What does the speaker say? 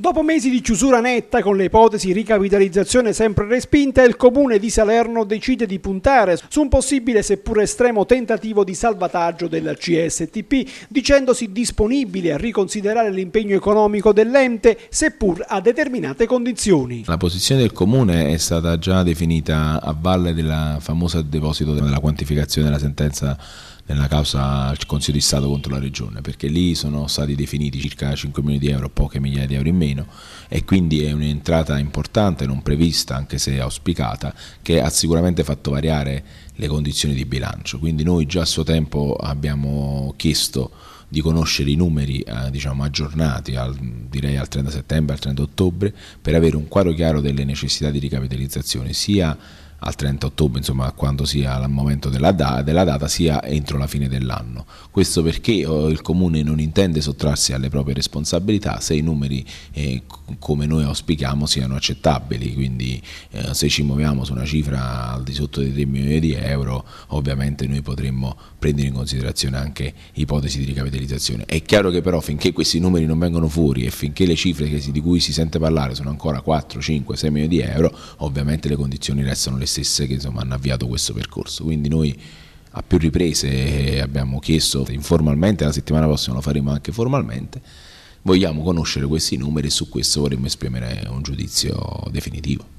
Dopo mesi di chiusura netta con le ipotesi ricapitalizzazione sempre respinte, il comune di Salerno decide di puntare su un possibile seppur estremo tentativo di salvataggio del CSTP, dicendosi disponibile a riconsiderare l'impegno economico dell'ente seppur a determinate condizioni. La posizione del comune è stata già definita a valle della famosa deposito della quantificazione della sentenza nella causa Consiglio di Stato contro la Regione, perché lì sono stati definiti circa 5 milioni di euro, poche migliaia di euro in meno, e quindi è un'entrata importante, non prevista, anche se auspicata, che ha sicuramente fatto variare le condizioni di bilancio. Quindi noi già a suo tempo abbiamo chiesto di conoscere i numeri eh, diciamo, aggiornati al, direi al 30 settembre, al 30 ottobre, per avere un quadro chiaro delle necessità di ricapitalizzazione sia al 30 ottobre, insomma quando sia al momento della, da della data, sia entro la fine dell'anno. Questo perché eh, il Comune non intende sottrarsi alle proprie responsabilità se i numeri, eh, come noi auspichiamo, siano accettabili, quindi eh, se ci muoviamo su una cifra al di sotto dei 3 milioni di euro, ovviamente noi potremmo prendere in considerazione anche ipotesi di ricapitalizzazione. È chiaro che però finché questi numeri non vengono fuori e finché le cifre si, di cui si sente parlare sono ancora 4, 5, 6 milioni di euro, ovviamente le condizioni restano le stesse che insomma, hanno avviato questo percorso. Quindi noi a più riprese eh, abbiamo chiesto informalmente, la settimana prossima lo faremo anche formalmente, vogliamo conoscere questi numeri e su questo vorremmo esprimere un giudizio definitivo.